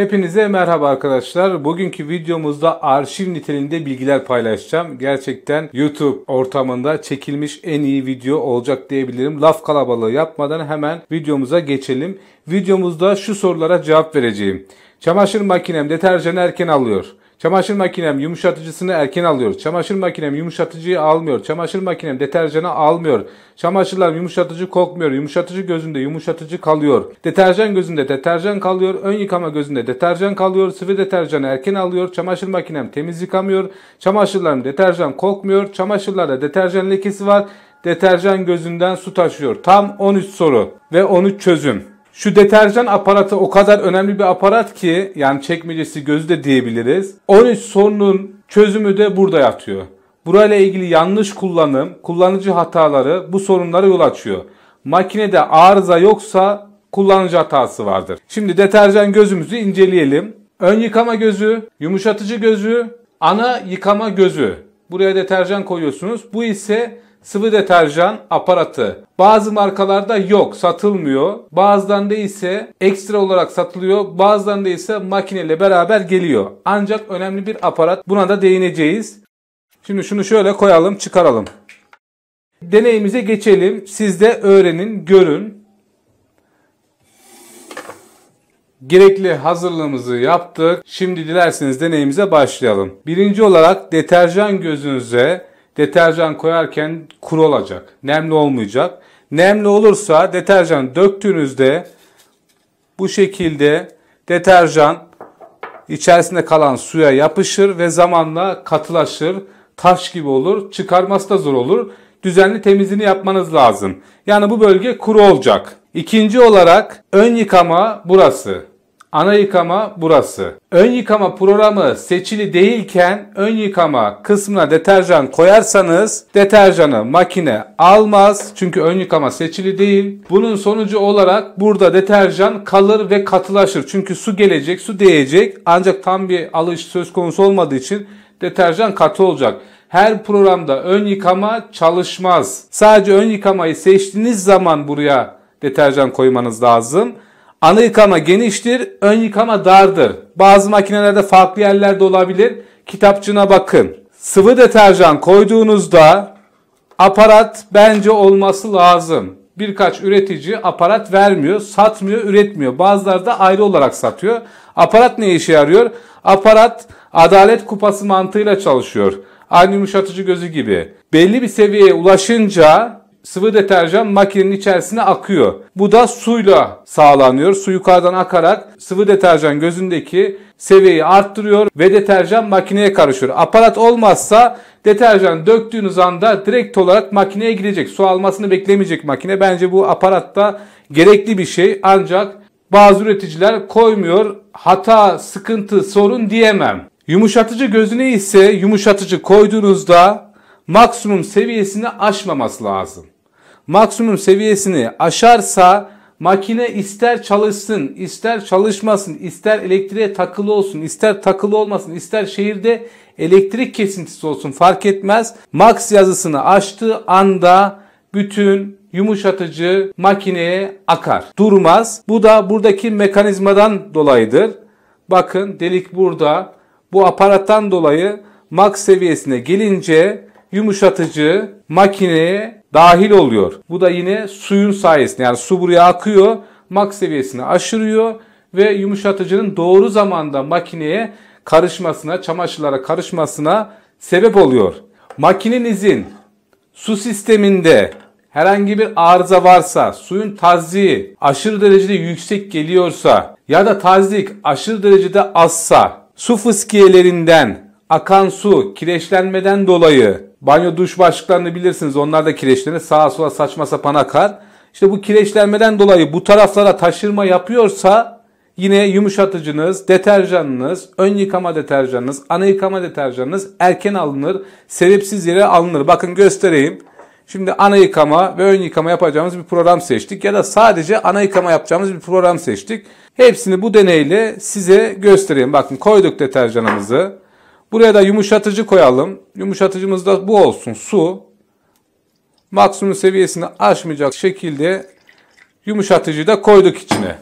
Hepinize merhaba arkadaşlar. Bugünkü videomuzda arşiv niteliğinde bilgiler paylaşacağım. Gerçekten YouTube ortamında çekilmiş en iyi video olacak diyebilirim. Laf kalabalığı yapmadan hemen videomuza geçelim. Videomuzda şu sorulara cevap vereceğim. Çamaşır makinem deterjanı erken alıyor. Çamaşır makinem yumuşatıcısını erken alıyor. Çamaşır makinem yumuşatıcıyı almıyor. Çamaşır makinem deterjanı almıyor. Çamaşırlar yumuşatıcı kokmuyor. Yumuşatıcı gözünde yumuşatıcı kalıyor. Deterjan gözünde deterjan kalıyor. Ön yıkama gözünde deterjan kalıyor. Sıvı deterjanı erken alıyor. Çamaşır makinem temiz yıkamıyor. Çamaşırlarım deterjan kokmuyor. Çamaşırlarda deterjan lekesi var. Deterjan gözünden su taşıyor. Tam 13 soru ve 13 çözüm. Şu deterjan aparatı o kadar önemli bir aparat ki yani çekmecesi gözü de diyebiliriz. 13 sorunun çözümü de burada yatıyor. Burayla ilgili yanlış kullanım, kullanıcı hataları bu sorunlara yol açıyor. Makinede arıza yoksa kullanıcı hatası vardır. Şimdi deterjan gözümüzü inceleyelim. Ön yıkama gözü, yumuşatıcı gözü, ana yıkama gözü. Buraya deterjan koyuyorsunuz. Bu ise sıvı deterjan aparatı. Bazı markalarda yok, satılmıyor. Bazılarında ise ekstra olarak satılıyor. Bazılarında ise makineyle beraber geliyor. Ancak önemli bir aparat. Buna da değineceğiz. Şimdi şunu şöyle koyalım, çıkaralım. Deneyimize geçelim. Siz de öğrenin, görün. Gerekli hazırlığımızı yaptık. Şimdi dilerseniz deneyimize başlayalım. Birinci olarak deterjan gözünüze Deterjan koyarken kuru olacak. Nemli olmayacak. Nemli olursa deterjan döktüğünüzde bu şekilde deterjan içerisinde kalan suya yapışır ve zamanla katılaşır. Taş gibi olur. Çıkarması da zor olur. Düzenli temizliğini yapmanız lazım. Yani bu bölge kuru olacak. İkinci olarak ön yıkama burası. Ana yıkama burası. Ön yıkama programı seçili değilken ön yıkama kısmına deterjan koyarsanız deterjanı makine almaz. Çünkü ön yıkama seçili değil. Bunun sonucu olarak burada deterjan kalır ve katılaşır. Çünkü su gelecek, su değecek. Ancak tam bir alış söz konusu olmadığı için deterjan katı olacak. Her programda ön yıkama çalışmaz. Sadece ön yıkamayı seçtiğiniz zaman buraya deterjan koymanız lazım. Ana yıkama geniştir, ön yıkama dardır. Bazı makinelerde farklı yerlerde olabilir. Kitapçığına bakın. Sıvı deterjan koyduğunuzda aparat bence olması lazım. Birkaç üretici aparat vermiyor, satmıyor, üretmiyor. Bazıları da ayrı olarak satıyor. Aparat ne işe yarıyor? Aparat adalet kupası mantığıyla çalışıyor. Aynı yumuşatıcı gözü gibi. Belli bir seviyeye ulaşınca sıvı deterjan makinenin içerisine akıyor. Bu da suyla sağlanıyor. Su yukarıdan akarak sıvı deterjan gözündeki seviyeyi arttırıyor ve deterjan makineye karışıyor. Aparat olmazsa deterjan döktüğünüz anda direkt olarak makineye girecek. Su almasını beklemeyecek makine. Bence bu aparatta gerekli bir şey ancak bazı üreticiler koymuyor. Hata, sıkıntı, sorun diyemem. Yumuşatıcı gözüne ise yumuşatıcı koyduğunuzda maksimum seviyesini aşmaması lazım maksimum seviyesini aşarsa makine ister çalışsın, ister çalışmasın, ister elektriğe takılı olsun, ister takılı olmasın, ister şehirde elektrik kesintisi olsun fark etmez. Max yazısını açtığı anda bütün yumuşatıcı makineye akar. Durmaz. Bu da buradaki mekanizmadan dolayıdır. Bakın delik burada. Bu aparattan dolayı max seviyesine gelince yumuşatıcı makineye dahil oluyor. Bu da yine suyun sayesinde yani su buraya akıyor, mak seviyesini aşırıyor ve yumuşatıcının doğru zamanda makineye karışmasına, çamaşırlara karışmasına sebep oluyor. Makinenizin su sisteminde herhangi bir arıza varsa, suyun tazliği aşırı derecede yüksek geliyorsa ya da tazlik aşırı derecede azsa, su fıskiyelerinden akan su kireçlenmeden dolayı Banyo duş başlıklarını bilirsiniz. Onlar da kireçlenir. Sağa sola saçma sapan akar. İşte bu kireçlenmeden dolayı bu taraflara taşırma yapıyorsa yine yumuşatıcınız, deterjanınız, ön yıkama deterjanınız, ana yıkama deterjanınız erken alınır. Sebepsiz yere alınır. Bakın göstereyim. Şimdi ana yıkama ve ön yıkama yapacağımız bir program seçtik ya da sadece ana yıkama yapacağımız bir program seçtik. Hepsini bu deneyle size göstereyim. Bakın koyduk deterjanımızı. Buraya da yumuşatıcı koyalım. Yumuşatıcımız da bu olsun. Su maksimum seviyesini aşmayacak şekilde yumuşatıcıyı da koyduk içine.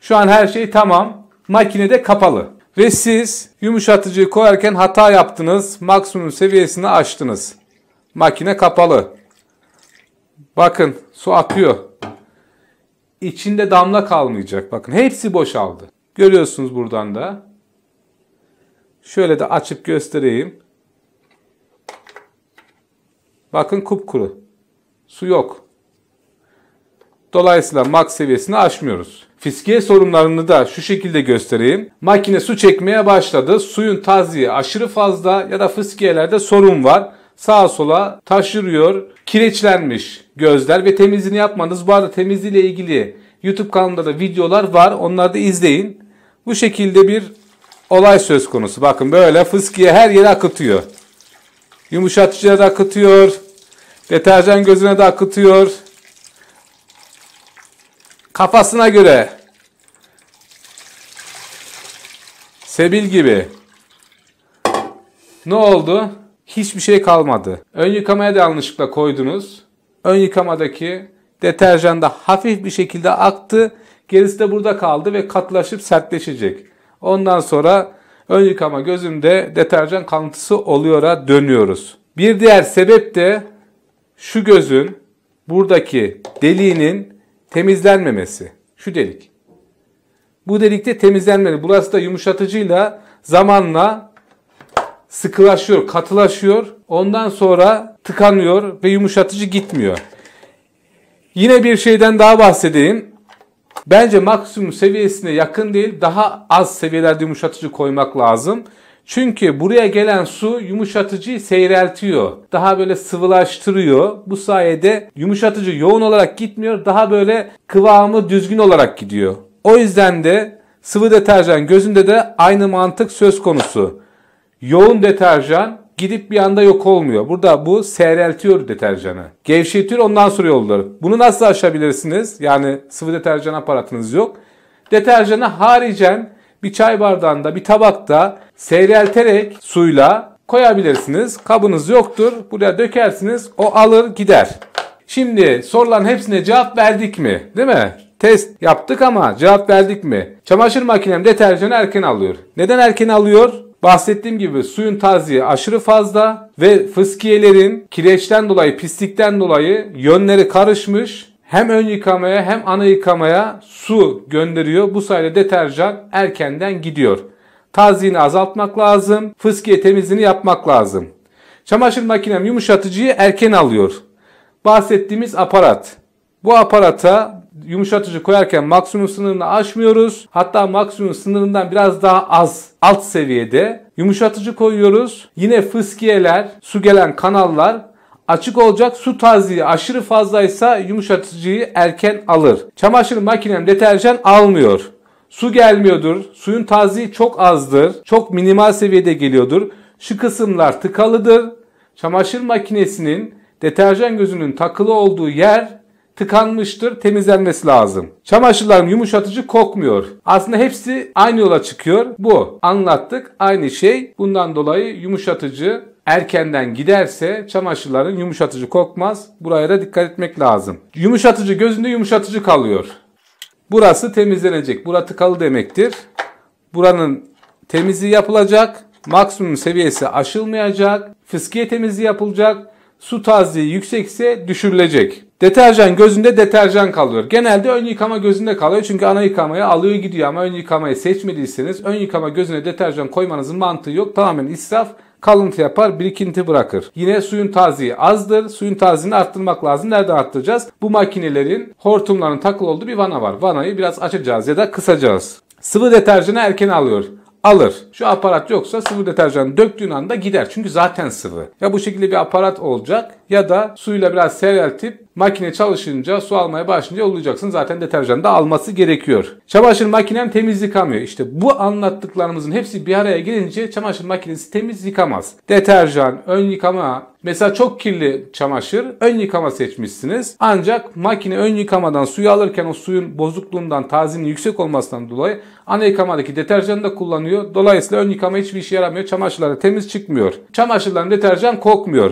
Şu an her şey tamam. Makine de kapalı. Ve siz yumuşatıcıyı koyarken hata yaptınız. Maksimum seviyesini açtınız. Makine kapalı. Bakın su akıyor. İçinde damla kalmayacak. Bakın hepsi boşaldı. Görüyorsunuz buradan da. Şöyle de açıp göstereyim. Bakın kupkuru. Su yok. Dolayısıyla max seviyesini aşmıyoruz. Fiskiye sorunlarını da şu şekilde göstereyim. Makine su çekmeye başladı. Suyun taziyi aşırı fazla ya da fıskiyelerde sorun var. Sağa sola taşırıyor. Kireçlenmiş gözler ve temizliğini yapmanız. Bu arada temizliğiyle ilgili YouTube kanalında da videolar var. Onları da izleyin. Bu şekilde bir olay söz konusu. Bakın böyle fıskiye her yere akıtıyor. Yumuşatıcıya da akıtıyor. Deterjan gözüne de akıtıyor. Kafasına göre Sebil gibi. Ne oldu? Hiçbir şey kalmadı. Ön yıkamaya da yanlışlıkla koydunuz. Ön yıkamadaki deterjan da hafif bir şekilde aktı. Gerisi de burada kaldı ve katlaşıp sertleşecek. Ondan sonra ön yıkama gözünde deterjan kalıntısı oluyora dönüyoruz. Bir diğer sebep de şu gözün buradaki deliğinin temizlenmemesi. Şu delik. Bu delikte temizlenmeli. Burası da yumuşatıcıyla zamanla sıkılaşıyor, katılaşıyor. Ondan sonra tıkanıyor ve yumuşatıcı gitmiyor. Yine bir şeyden daha bahsedeyim. Bence maksimum seviyesine yakın değil daha az seviyelerde yumuşatıcı koymak lazım. Çünkü buraya gelen su yumuşatıcıyı seyreltiyor. Daha böyle sıvılaştırıyor. Bu sayede yumuşatıcı yoğun olarak gitmiyor. Daha böyle kıvamı düzgün olarak gidiyor. O yüzden de sıvı deterjan gözünde de aynı mantık söz konusu. Yoğun deterjan gidip bir anda yok olmuyor. Burada bu seyreltiyor deterjanı. Gevşetiyor ondan sonra yolları. Bunu nasıl aşabilirsiniz? Yani sıvı deterjan aparatınız yok. Deterjanı haricen bir çay bardağında bir tabakta seyrelterek suyla koyabilirsiniz. Kabınız yoktur. Buraya dökersiniz. O alır gider. Şimdi sorulan hepsine cevap verdik mi? Değil mi? Test yaptık ama cevap verdik mi? Çamaşır makinem deterjanı erken alıyor. Neden erken alıyor? Bahsettiğim gibi suyun taziye aşırı fazla ve fıskiyelerin kireçten dolayı, pislikten dolayı yönleri karışmış. Hem ön yıkamaya hem ana yıkamaya su gönderiyor. Bu sayede deterjan erkenden gidiyor. Taziyini azaltmak lazım. Fıskiye temizliğini yapmak lazım. Çamaşır makinem yumuşatıcıyı erken alıyor. Bahsettiğimiz aparat. Bu aparata yumuşatıcı koyarken maksimum sınırını aşmıyoruz. Hatta maksimum sınırından biraz daha az alt seviyede yumuşatıcı koyuyoruz. Yine fıskiyeler, su gelen kanallar Açık olacak su taziği aşırı fazlaysa yumuşatıcıyı erken alır. Çamaşır makinem deterjan almıyor. Su gelmiyordur. Suyun taziği çok azdır. Çok minimal seviyede geliyordur. Şu kısımlar tıkalıdır. Çamaşır makinesinin deterjan gözünün takılı olduğu yer tıkanmıştır, temizlenmesi lazım. Çamaşırların yumuşatıcı kokmuyor. Aslında hepsi aynı yola çıkıyor. Bu anlattık aynı şey. Bundan dolayı yumuşatıcı erkenden giderse çamaşırların yumuşatıcı kokmaz. Buraya da dikkat etmek lazım. Yumuşatıcı gözünde yumuşatıcı kalıyor. Burası temizlenecek. Bura tıkalı demektir. Buranın temizliği yapılacak. Maksimum seviyesi aşılmayacak. Fıskiye temizliği yapılacak Su tazliği yüksekse düşürülecek. Deterjan gözünde deterjan kalıyor. Genelde ön yıkama gözünde kalıyor çünkü ana yıkamaya alıyor gidiyor ama ön yıkamayı seçmediyseniz ön yıkama gözüne deterjan koymanızın mantığı yok. Tamamen israf kalıntı yapar, birikinti bırakır. Yine suyun taziği azdır. Suyun tazini arttırmak lazım. Nereden arttıracağız? Bu makinelerin hortumların takılı olduğu bir vana var. Vanayı biraz açacağız ya da kısacağız. Sıvı deterjanı erken alıyor alır. Şu aparat yoksa sıvı deterjanı döktüğün anda gider. Çünkü zaten sıvı. Ya bu şekilde bir aparat olacak ya da suyla biraz seyreltip makine çalışınca su almaya başlayınca olacaksın. Zaten deterjan da alması gerekiyor. Çamaşır makinem temiz yıkamıyor. İşte bu anlattıklarımızın hepsi bir araya gelince çamaşır makinesi temiz yıkamaz. Deterjan, ön yıkama, Mesela çok kirli çamaşır ön yıkama seçmişsiniz. Ancak makine ön yıkamadan suyu alırken o suyun bozukluğundan, tazinin yüksek olmasından dolayı ana yıkamadaki deterjanı da kullanıyor. Dolayısıyla ön yıkama hiçbir işe yaramıyor. Çamaşırlar temiz çıkmıyor. Çamaşırların deterjan kokmuyor.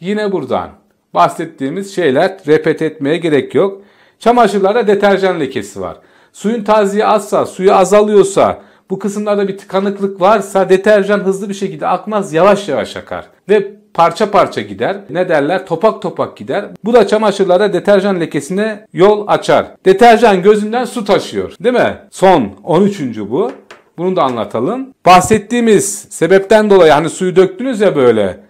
Yine buradan bahsettiğimiz şeyler repet etmeye gerek yok. Çamaşırlarda deterjan lekesi var. Suyun taziye azsa, suyu azalıyorsa, bu kısımlarda bir tıkanıklık varsa deterjan hızlı bir şekilde akmaz, yavaş yavaş akar. Ve parça parça gider. Ne derler? Topak topak gider. Bu da çamaşırlara deterjan lekesine yol açar. Deterjan gözünden su taşıyor. Değil mi? Son 13. bu. Bunu da anlatalım. Bahsettiğimiz sebepten dolayı hani suyu döktünüz ya böyle.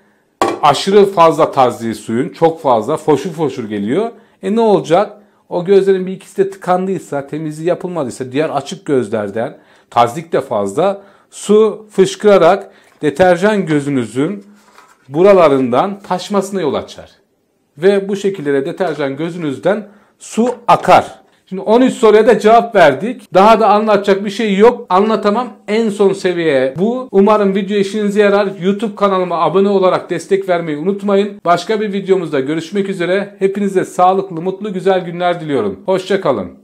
Aşırı fazla tazliği suyun çok fazla foşur foşur geliyor. E ne olacak? O gözlerin bir ikisi de tıkandıysa, temizliği yapılmadıysa diğer açık gözlerden tazlik de fazla su fışkırarak deterjan gözünüzün buralarından taşmasına yol açar. Ve bu şekilde deterjan gözünüzden su akar. Şimdi 13 soruya da cevap verdik. Daha da anlatacak bir şey yok. Anlatamam en son seviyeye bu. Umarım video işinize yarar. YouTube kanalıma abone olarak destek vermeyi unutmayın. Başka bir videomuzda görüşmek üzere. Hepinize sağlıklı, mutlu, güzel günler diliyorum. Hoşçakalın.